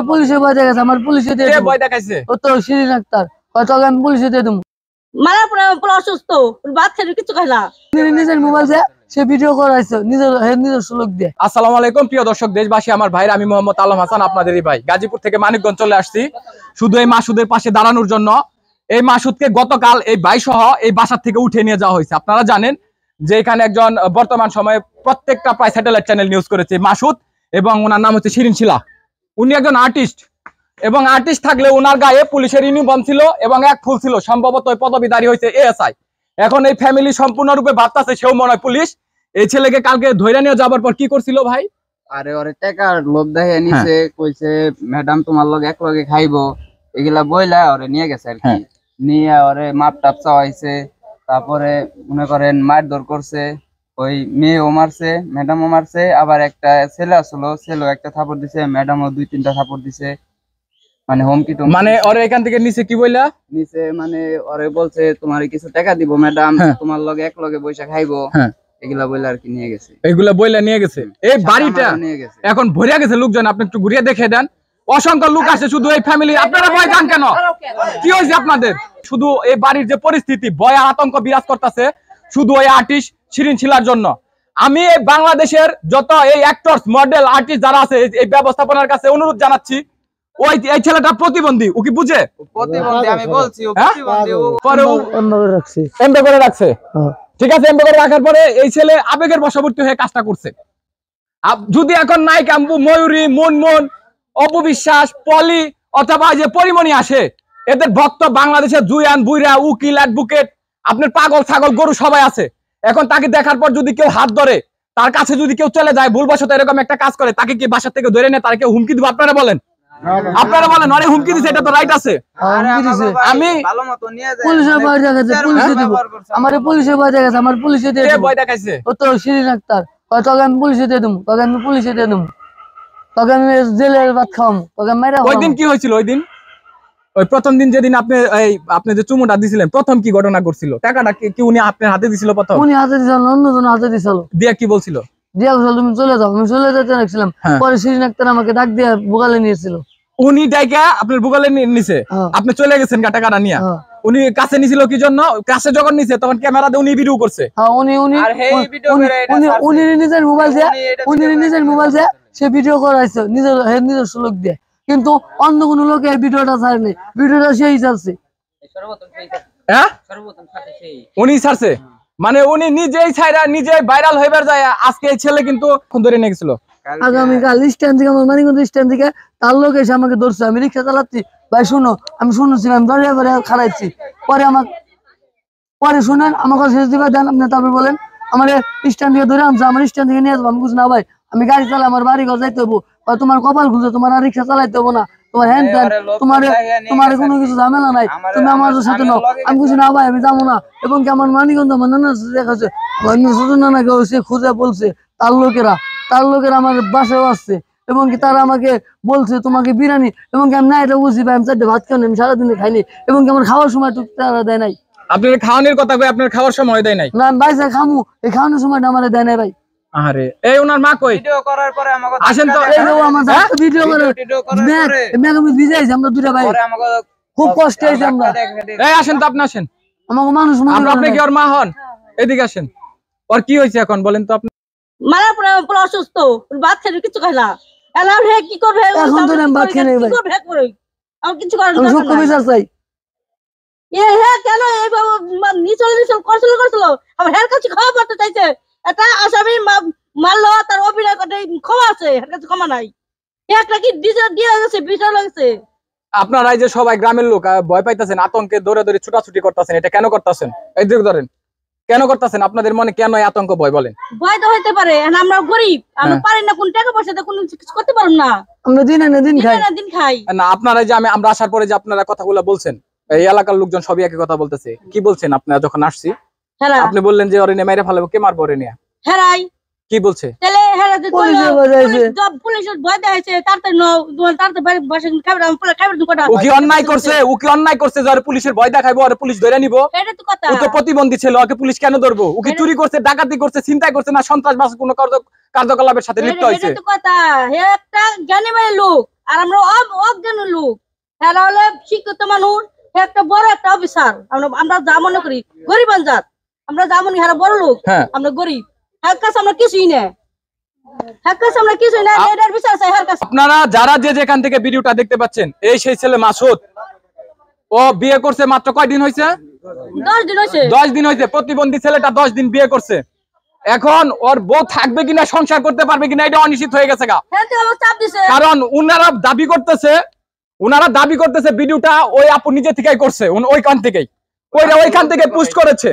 কে পুলিশে ভয় দেখাইছে আমার পুলিশে দিয়ে ভয় দেখাইছে ও তো আমি পুলিশে দিয়ে দেবো ভাই গাজীপুর থেকে মানিকগঞ্জ চলে আসছি শুধু এই মাসুদের পাশে দাঁড়ানোর জন্য এই মাসুদ কে গতকাল এই ভাই সহ এই বাসার থেকে উঠে নিয়ে যাওয়া হয়েছে আপনারা জানেন যে এখানে একজন বর্তমান সময়ে প্রত্যেকটা প্রায় স্যাটেলাইট চ্যানেল নিউজ করেছে মাসুদ এবং ওনার নাম হচ্ছে শিরিন শিলা উনি একজন আর্টিস্ট এবং আর্টিস্ট থাকলে ওনার গায়ে পুলিশের ইউনিফর্ম ছিল এবং এক ফুল ছিল সম্ভবত ওই পদবিধারী হয়েছে এএসআই এখন এই ফ্যামিলি সম্পূর্ণরূপে ভাবতেছে সেও মনে হয় পুলিশ এই ছেলেকে কালকে ধৈর্য নিয়ে যাবার পর কি করছিল ভাই আরে ওরে টাকার লোভ দেখে হ্যাঁ। নিছে কইছে ম্যাডাম তোমার লগে এক লগে খাইবো এগুলা বইলা ওরে নিয়ে গেছে আর কি হ্যাঁ। নিয়ে ওরে মাপ টাপ চাওয়াইছে তারপরে মনে করেন মারধর করছে ওই মেয়ে ও মারছে ম্যাডামও মারছে আবার একটা ছেলে আসলো ছেলেও একটা থাপড় দিছে ম্যাডামও দুই তিনটা থাপড় দিছে মানে হোমকি টম মানে ওর এখান থেকে নিচে কি বইলা নিচে মানে ওরে বলছে তোমার কিছু টাকা দিব ম্যাডাম তোমার লগে এক লগে পয়সা খাইবো হ্যাঁ। এগুলা বইলা আর কি নিয়ে গেছে এগুলা বইলা নিয়ে গেছে এই বাড়িটা নিয়ে গেছে এখন ভরিয়া গেছে লোকজন আপনি একটু ঘুরিয়া দেখে দেন অসংখ্য লোক আছে শুধু এই ফ্যামিলি আপনারা ভয় যান কেন কি হয়েছে আপনাদের শুধু এই বাড়ির যে পরিস্থিতি ভয় আতঙ্ক বিরাজ করতেছে শুধু ওই আর্টিস্ট শিরিন ছিলার জন্য আমি এই বাংলাদেশের যত এই অ্যাক্টর্স মডেল আর্টিস্ট যারা আছে এই ব্যবস্থাপনার কাছে অনুরোধ জানাচ্ছি ওই এই ছেলেটা প্রতিবন্ধী ও কি বুঝে হ্যাঁ? রাখছে হ্যাঁ। ঠিক আছে এমবে করে রাখার পরে এই ছেলে আবেগের বশবর্তী হয়ে কাজটা করছে যদি এখন নাই আম্বু ময়ূরী মুনমুন অপবিশ্বাস পলি অথবা যে পরিমণি আসে এদের ভক্ত বাংলাদেশের জুয়ান বুইরা উকিল অ্যাডভোকেট আপনার পাগল ছাগল গরু সবাই আছে এখন তাকে দেখার পর যদি কেউ হাত ধরে তার কাছে যদি কেউ চলে যায় ভুলবশত এরকম একটা কাজ করে তাকে কি বাসা থেকে ধরে নেয় তাকে হুমকি দিব আপনারা বলেন আপনারা বলেন অনেক হুমকি দিছে এটা তো রাইট আছে আমি পুলিশে ভয় দেখাচ্ছে পুলিশে দিব আমার ভয় দেখাচ্ছে আমার পুলিশে দিয়ে ভয় দেখাইছে ও তো তোকে আমি পুলিশে দিয়ে দেবো তোকে আমি পুলিশে দিয়ে দেবো তোকে আমি জেলের ভাত খাওয়াম তোকে মেরা ওই দিন কি হয়েছিল ওই দিন ওই প্রথম দিন যেদিন আপনি এই আপনি যে চুমুটা দিছিলেন প্রথম কি ঘটনা করছিল টাকাটা কি উনি আপনার হাতে দিছিল প্রথম উনি হাতে দিছিল অন্যজন হাতে দিছিল দিয়া কি বলছিল দিয়া বলছিল তুমি চলে যাও আমি চলে যেতে রাখছিলাম হ্যাঁ। পরে শিরিন একটা আমাকে ডাক দিয়া বুগালে নিয়েছিল উনি ডাইকা আপনার বুগালে নিছে হ্যাঁ। আপনি চলে গেছেন টাকাটা নিয়ে হ্যাঁ। উনি কাছে নিছিল কি জন্য কাছে যখন নিছে তখন ক্যামেরা দিয়ে উনি ভিডিও করছে হ্যাঁ উনি উনি উনি নিজের মোবাইল দিয়ে উনি নিজের মোবাইল দিয়ে সে ভিডিও করাইছে নিজের নিজের সুযোগ দিয়ে কিন্তু অন্য কোন লোক এই ভিডিওটা ছাড়েনি ভিডিওটা সেই ছাড়ছে হ্যাঁ? উনি ছাড়ছে মানে উনি নিজেই ছাইরা নিজেই ভাইরাল হইবার যায় আজকে এই ছেলে কিন্তু ধরে নিয়েছিল আগামীকাল হ্যাঁ। স্ট্যান্ড থেকে আমার মানিকগঞ্জ স্ট্যান্ড থেকে তার লোক এসে আমাকে ধরছে আমি রিক্সা চালাচ্ছি ভাই শুনো আমি শুনেছি আমি দরজা পরে খাড়াইছি পরে আমার পরে শুনেন আমাকে শেষ দিবা দেন আপনি তারপরে বলেন আমার স্ট্যান্ড থেকে ধরে আনছে আমার স্ট্যান্ড থেকে নিয়ে আসবো আমি বুঝ না ভাই আমি গাড়ি চালাই আমার বাড়ি ঘর যাইতে হবো তোমার কপাল খুঁজে তোমার আর রিক্সা চালাই দেবো না তোমার তোমার তোমার কোনো আচ্ছা, কিছু ঝামেলা নাই আচ্ছা, তুমি আচ্ছা, আমার সাথে নাও আমি কিছু না ভাই আমি যাবো না এবং কি আমার দেখাচ্ছে কেউ সে খুঁজে বলছে তার লোকেরা তার লোকেরা আমার আসছে এবং কি তারা আমাকে বলছে তোমাকে বিরিয়ানি এবং কি আমি না এটা বুঝি ভাই আমি চারটে ভাত খাওয়ানি আমি সারাদিনে খাইনি এবং কি আমার খাওয়ার সময় তো তারা দেয় নাই আপনার খাওয়ানোর কথা ভাই আপনার খাওয়ার সময় দেয় নাই না ভাই খামু এই খাওয়ানোর সময়টা আমার দেয় নাই ভাই আরে এই ওনার মা কই ভিডিও করার পরে আমাকে আসেন তো হ্যাঁ? আমি খুব কষ্ট হইছে আসেন আমাকে মানুষ আপনি কি ওর মা হন এদিকে আসেন ওর কি হইছে এখন বলেন তো আপনি মারা পড়ে অসুস্থ ভাত খেলে কিছু খাইলা এলাম হে কি করবে এখন তো ভাত খেলে কিছু করার চাই এ হে কেন এই বাবা নিচল নিচল করছিল করছিল আমার হের কাছে খাওয়া পড়তে চাইছে এটা আসামি তার অভিনয় ক্ষমা আছে ক্ষমা নাই একটা কি দিয়ে গেছে বিচার লাগছে আপনারা যে সবাই গ্রামের লোক ভয় পাইতেছেন আতঙ্কে দৌড়ে দৌড়ে ছুটাছুটি করতেছেন এটা কেন করতেছেন এই ধরেন কেন করতেছেন আপনাদের মনে কেন আতঙ্ক ভয় বলেন ভয় তো হইতে পারে আমরা গরিব আমরা হ্যাঁ। পারি না কোন টাকা পয়সা কোন কিছু করতে পারব না আমরা দিন না দিন খাই দিন খাই না আপনারা যে আমি আমরা আসার পরে যে আপনারা কথাগুলো বলছেন এই এলাকার লোকজন সবই একই কথা বলতেছে কি বলছেন আপনারা যখন আসছি আপনি বললেন যে অরিনে মাইরা ফালাবো কে মারবো অরে নিয়ে হেরাই কি বলছে পুলিশের ভয় দেখাইবো আর পুলিশ ধরে নিবো তো প্রতিবন্ধী ছিল ওকে পুলিশ কেন ধরবো কি চুরি করছে ডাকাতি করছে চিন্তা করছে না সন্ত্রাসবাস কোন কার্যকলাপের সাথে লিপ্ত হয়েছে লোক আর আমরা অজ্ঞানী লোক শিক্ষিত মানুষ একটা বড় একটা অফিসার আমরা যা মনে করি গরিব আঞ্জাত আমরা যেমন হারা বড় লোক হ্যাঁ। আমরা গরিব হ্যাঁ কাছে আমরা কিছুই হ্যাঁ, হ্যাঁ, না এখন ওর থাকবে কিনা সংসার করতে পারবে কিনা এটা অনিশ্চিত হয়ে গেছে কারণ উনারা দাবি করতেছে উনারা দাবি করতেছে ভিডিওটা ওই আপু নিজে থেকেই করছে ওইখান থেকেই ওইখান থেকে পুস্ট করেছে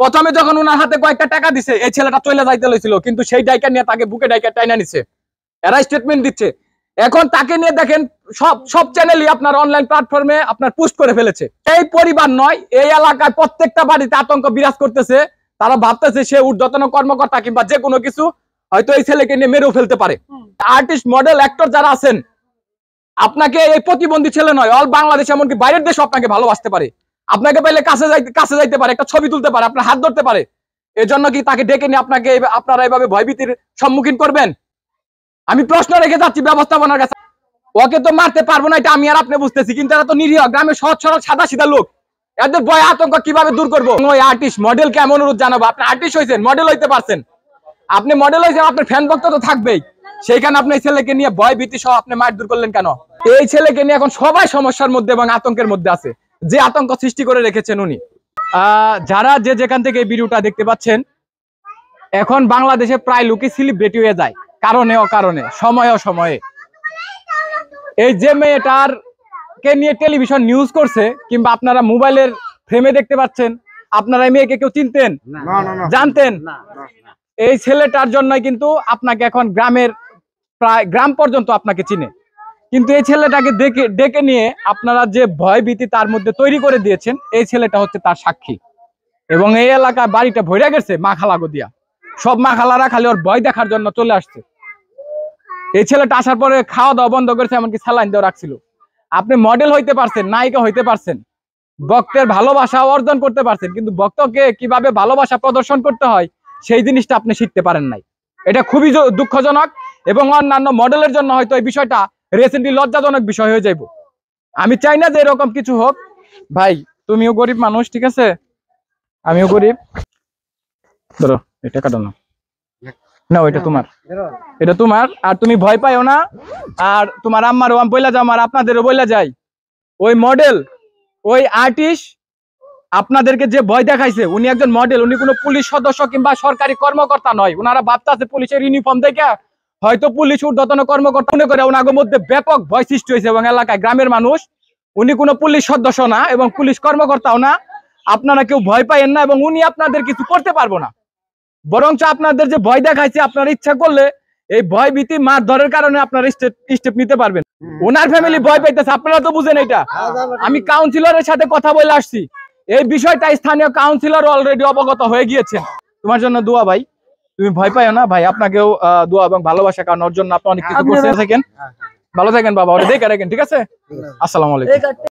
প্রথমে যখন ওনার হাতে কয়েকটা টাকা দিছে এই ছেলেটা চলে যাইতে লইছিল কিন্তু সেই ডাইকা নিয়ে তাকে বুকে ডাইকা টাইনা নিছে এরা স্টেটমেন্ট দিচ্ছে এখন তাকে নিয়ে দেখেন সব সব চ্যানেলই আপনার অনলাইন প্ল্যাটফর্মে আপনার পোস্ট করে ফেলেছে এই পরিবার নয় এই এলাকায় প্রত্যেকটা বাড়িতে আতঙ্ক বিরাজ করতেছে তারা ভাবতেছে সে উর্ধ্বতন কর্মকর্তা কিংবা যে কোনো কিছু হয়তো এই ছেলেকে নিয়ে মেরেও ফেলতে পারে আর্টিস্ট মডেল অ্যাক্টর যারা আছেন আপনাকে এই প্রতিবন্ধী ছেলে নয় অল বাংলাদেশ এমনকি বাইরের দেশ আপনাকে ভালোবাসতে পারে আপনাকে পাইলে কাছে কাছে যাইতে পারে একটা ছবি তুলতে পারে আপনার হাত ধরতে পারে এজন্য কি তাকে ডেকে নিয়ে আপনাকে আপনারা এভাবে ভয়ভীতির সম্মুখীন করবেন আমি প্রশ্ন রেখে যাচ্ছি ব্যবস্থাপনার কাছে ওকে তো মারতে পারবো না এটা আমি আর আপনি বুঝতেছি কিন্তু এরা তো নিরীহ গ্রামে সহজ সরল সাদা সিধা লোক এদের ভয় আতঙ্ক কিভাবে দূর করবো ওই আর্টিস্ট মডেলকে আমি অনুরোধ জানাবো আপনি আর্টিস্ট হয়েছেন মডেল হইতে পারছেন আপনি মডেল হয়েছেন আপনার ফ্যান ভক্ত তো থাকবেই সেইখানে আপনি ছেলেকে নিয়ে ভয় ভীতি সহ আপনি মার দূর করলেন কেন এই ছেলেকে নিয়ে এখন সবাই সমস্যার মধ্যে এবং আতঙ্কের মধ্যে আছে যে আতঙ্ক সৃষ্টি করে রেখেছেন উনি যারা যে যেখান থেকে ভিডিওটা দেখতে পাচ্ছেন এখন বাংলাদেশে প্রায় লোকে সেলিব্রিটি হয়ে যায় কারণে অকারণে সময়ে অসময়ে এই যে মেয়েটার কে নিয়ে টেলিভিশন নিউজ করছে কিংবা আপনারা মোবাইলের ফ্রেমে দেখতে পাচ্ছেন আপনারা এই মেয়েকে কেউ চিনতেন জানতেন এই ছেলেটার জন্য কিন্তু আপনাকে এখন গ্রামের প্রায় গ্রাম পর্যন্ত আপনাকে চিনে কিন্তু এই ছেলেটাকে দেখে ডেকে নিয়ে আপনারা যে ভয় ভীতি তার মধ্যে তৈরি করে দিয়েছেন এই ছেলেটা হচ্ছে তার সাক্ষী এবং এই এলাকায় বাড়িটা ভরে গেছে মা খালাগো সব মা খালারা খালি ওর ভয় দেখার জন্য চলে আসছে এই ছেলেটা আসার পরে খাওয়া দাওয়া বন্ধ করেছে এমনকি স্যালাইন দেওয়া রাখছিল আপনি মডেল হইতে পারছেন নায়িকা হইতে পারছেন ভক্তের ভালোবাসা অর্জন করতে পারছেন কিন্তু ভক্তকে কিভাবে ভালোবাসা প্রদর্শন করতে হয় সেই জিনিসটা আপনি শিখতে পারেন নাই এটা খুবই দুঃখজনক এবং অন্যান্য মডেলের জন্য হয়তো এই বিষয়টা রিসেন্টলি লজ্জাজনক বিষয় হয়ে যাইব আমি চাই না যে এরকম কিছু হোক ভাই তুমিও গরিব মানুষ ঠিক আছে আমিও গরিব ধরো এটা কাটানো না ওইটা তোমার এটা তোমার আর তুমি ভয় পাইও না আর তোমার আম্মারও বইলা যাও আর আপনাদেরও বইলা যাই ওই মডেল ওই আর্টিস্ট আপনাদেরকে যে ভয় দেখাইছে উনি একজন মডেল উনি কোনো পুলিশ সদস্য কিংবা সরকারি কর্মকর্তা নয় ওনারা ভাবতে আছে পুলিশের ইউনিফর্ম দেখা হয়তো পুলিশ ঊর্ধ্বতন কর্মকর্তা মনে করে ওনার মধ্যে ব্যাপক ভয় সৃষ্টি হয়েছে এবং এলাকায় গ্রামের মানুষ উনি কোনো পুলিশ সদস্য না এবং পুলিশ কর্মকর্তাও না আপনারা কেউ ভয় পাইয়েন না এবং উনি আপনাদের কিছু করতে পারবো না বরঞ্চ আপনাদের যে ভয় দেখাইছে আপনারা ইচ্ছা করলে এই ভয় ভীতি মারধরের কারণে আপনারা স্টেপ নিতে পারবেন ওনার ফ্যামিলি ভয় পাইতেছে আপনারা তো বুঝেন এটা আমি কাউন্সিলরের সাথে কথা বলে আসছি এই বিষয়টা স্থানীয় কাউন্সিলর অলরেডি অবগত হয়ে গিয়েছেন তোমার জন্য দোয়া ভাই তুমি ভয় পাইও না ভাই আপনাকেও দোয়া এবং ভালোবাসা কারণ অর্জন আপনি অনেক কিছু করতে থাকেন ভালো থাকেন বাবা ওটা দেখে রাখেন ঠিক আছে আসসালামু আলাইকুম